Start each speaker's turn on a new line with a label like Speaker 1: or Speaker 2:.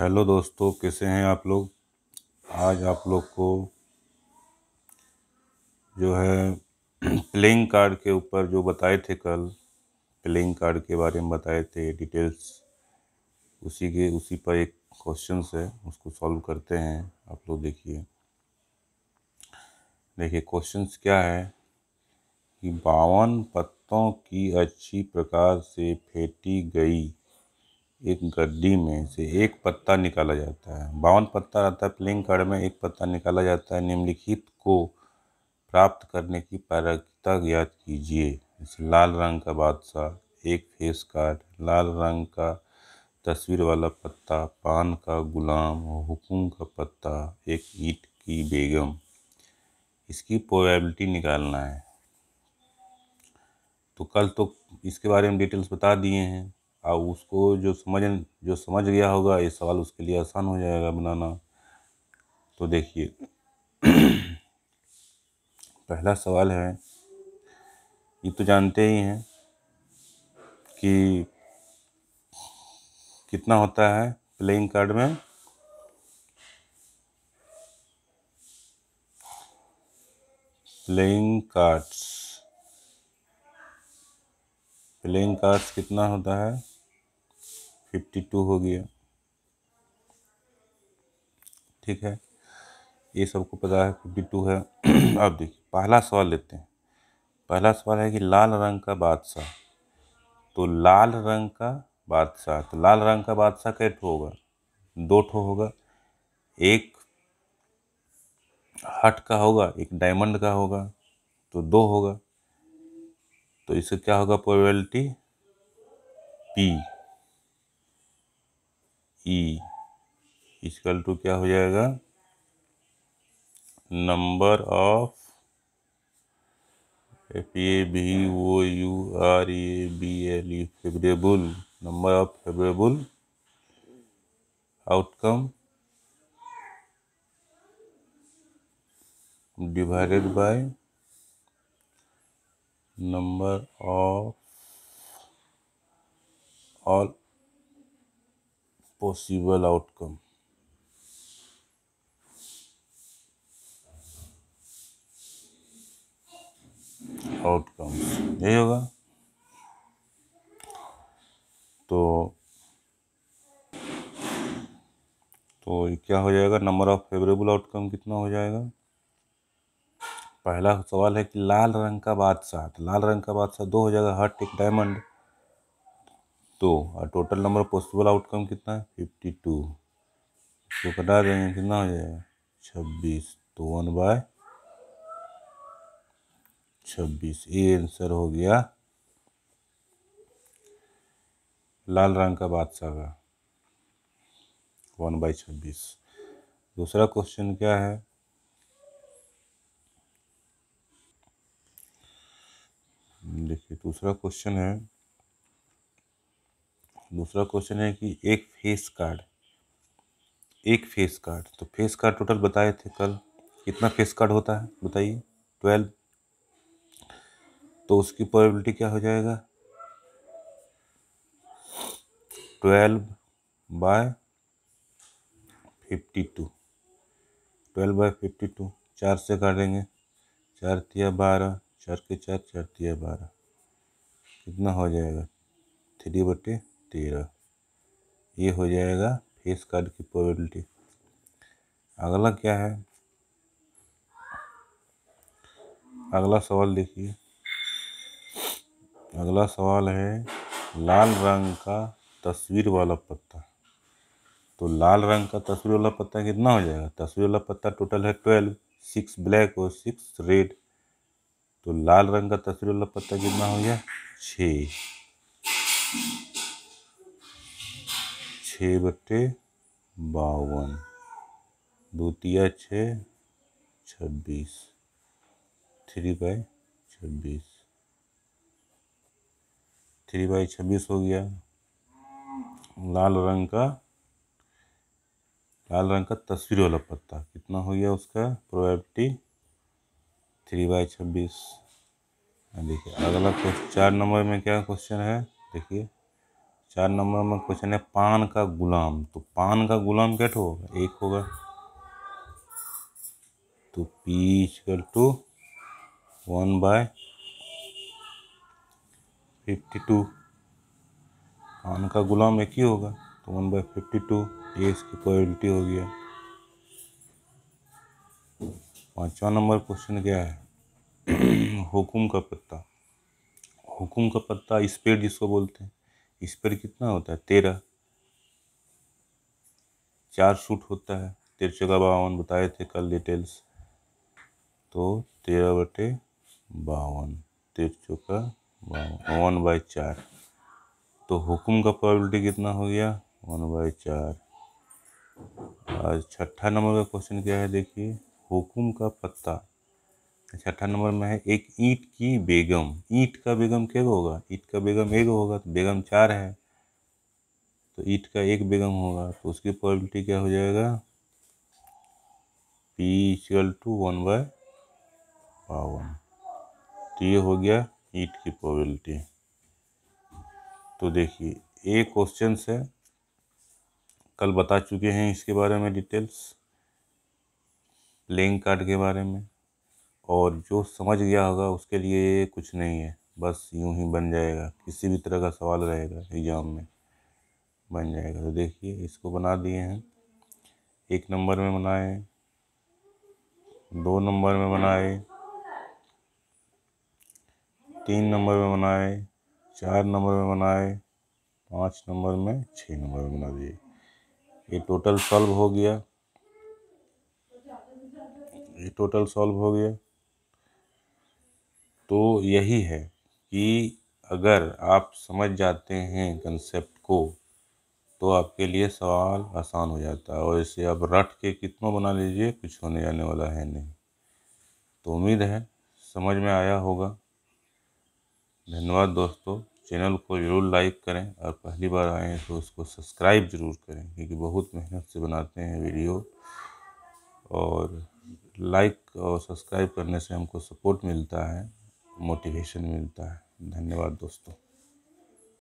Speaker 1: Hello दोस्तों कैसे हैं आप लोग आज आप लोग को जो है प्लेइंग कार्ड के ऊपर जो बताए थे कल प्लेइंग कार्ड के बारे में बताए थे डिटेल्स उसी के उसी पर एक क्वेश्चन है उसको सॉल्व करते हैं आप लोग देखिए देखिए क्वेश्चन क्या है कि बावन पत्तों की अच्छी प्रकार से फेंटी गई एक गड्डी में से एक पत्ता निकाला जाता है बावन पत्ता रहता है प्लेइंग कार्ड में एक पत्ता निकाला जाता है निम्नलिखित को प्राप्त करने की पारकता ज्ञात कीजिए जैसे लाल रंग का बादशाह एक फेस कार्ड लाल रंग का तस्वीर वाला पत्ता पान का गुलाम हुकुम का पत्ता एक ईट की बेगम इसकी प्रोबेबिलिटी निकालना है तो कल तो इसके बारे में डिटेल्स बता दिए हैं अब उसको जो समझ जो समझ गया होगा ये सवाल उसके लिए आसान हो जाएगा बनाना तो देखिए पहला सवाल है ये तो जानते ही हैं कि कितना होता है प्लेइंग कार्ड में प्लेइंग कार्ड्स प्लेइंग कार्ड्स कितना होता है फिफ्टी टू हो गया ठीक है ये सबको पता है फिफ्टी टू है अब देखिए पहला सवाल लेते हैं पहला सवाल है कि लाल रंग का बादशाह तो लाल रंग का बादशाह तो लाल रंग का बादशाह कै ठो होगा दो ठो होगा एक हट का होगा एक डायमंड का होगा तो दो होगा तो इससे क्या होगा probability P E equal to क्या हो जाएगा number of F A B O U R A B L E favourable number of favourable outcome divided by number of all possible outcome. Outcomes यही होगा तो तो क्या हो जाएगा नंबर ऑफ फेवरेबल आउटकम कितना हो जाएगा पहला सवाल है कि लाल रंग का बादशाह तो लाल रंग का बादशाह दो हो जाएगा हट एक डायमंड तो और टोटल नंबर पॉसिबल आउटकम कितना है फिफ्टी टू इसको कटा देंगे कितना हो जाएगा छब्बीस तो वन बाय छब्बीस ये आंसर हो गया लाल रंग का बादशाह का वन बाई छब्बीस दूसरा क्वेश्चन क्या है देखिए दूसरा क्वेश्चन है दूसरा क्वेश्चन है कि एक फेस कार्ड एक फेस कार्ड तो फेस कार्ड टोटल बताए थे कल कितना फेस कार्ड होता है बताइए ट्वेल्व तो उसकी प्रोबेबिलिटी क्या हो जाएगा twelve by fifty two twelve by fifty two चार से काटेंगे चार तिया बारह चार के चार चार तिया बारह कितना हो जाएगा थ्री बटे तेरह ये हो जाएगा फेस कार्ड की प्रोबेबिलिटी अगला क्या है अगला सवाल देखिए अगला सवाल है लाल रंग का तस्वीर वाला पत्ता तो लाल रंग का तस्वीर वाला पत्ता कितना हो जाएगा तस्वीर वाला पत्ता टोटल है ट्वेल्व सिक्स ब्लैक और सिक्स रेड तो लाल रंग का तस्वीर वाला पत्ता कितना हो गया छः छः बटे बावन द्वितीय छः छब्बीस थ्री बाई छब्बीस थ्री बाई छब्बीस हो गया लाल रंग का लाल रंग का तस्वीर वाला पत्ता कितना हो गया उसका प्रोबेबिलिटी थ्री बाई छब्बीस देखिए अगला क्वेश्चन चार नंबर में क्या क्वेश्चन है देखिए चार नंबर में क्वेश्चन है पान का गुलाम तो पान का गुलाम कैठो होगा एक होगा तो P equal to one by fifty two पान का गुलाम एक ही होगा तो वन बाई फिफ्टी टू ये इसकी क्वालिटी हो गया पांचवा नंबर क्वेश्चन क्या है हुकुम का पत्ता हुकुम का पत्ता स्पेड जिसको बोलते हैं इस पर कितना होता है तेरह चार सूट होता है तिरछे का बावन बताए थे कल डिटेल्स तो तेरह बटे बावन तिरछों का बावन वन बाई चार तो हुक्म का प्रॉबिलिटी कितना हो गया वन बाई चार आज छठा नंबर का क्वेश्चन क्या है देखिए हुक्म का पत्ता अच्छा अठारह नंबर में है एक ईंट की बेगम ईंट का बेगम क्या होगा ईंट का बेगम एक होगा तो बेगम चार है तो ईंट का एक बेगम होगा तो उसकी प्रोबेबिलिटी क्या हो जाएगा P equal to one by पावन तो ये हो गया ईट की प्रोबेबिलिटी तो देखिए एक क्वेश्चन है कल बता चुके हैं इसके बारे में डिटेल्स प्लेइंग कार्ड के बारे में और जो समझ गया होगा उसके लिए कुछ नहीं है बस यूं ही बन जाएगा किसी भी तरह का सवाल रहेगा एग्ज़ाम में बन जाएगा तो देखिए इसको बना दिए हैं एक नंबर में बनाए दो नंबर में बनाए तीन नंबर में बनाए चार नंबर में बनाए पाँच नंबर में छः नंबर में बना दिए ये टोटल सॉल्व हो गया ये टोटल सॉल्व हो गया तो यही है कि अगर आप समझ जाते हैं कंसेप्ट को तो आपके लिए सवाल आसान हो जाता है और इसे आप रट के कितनों बना लीजिए कुछ होने जाने वाला है नहीं तो उम्मीद है समझ में आया होगा धन्यवाद दोस्तों चैनल को ज़रूर लाइक करें और पहली बार आए तो उसको सब्सक्राइब ज़रूर करें क्योंकि बहुत मेहनत से बनाते हैं वीडियो और लाइक और सब्सक्राइब करने से हमको सपोर्ट मिलता है मोटिवेशन मिलता है धन्यवाद दोस्तों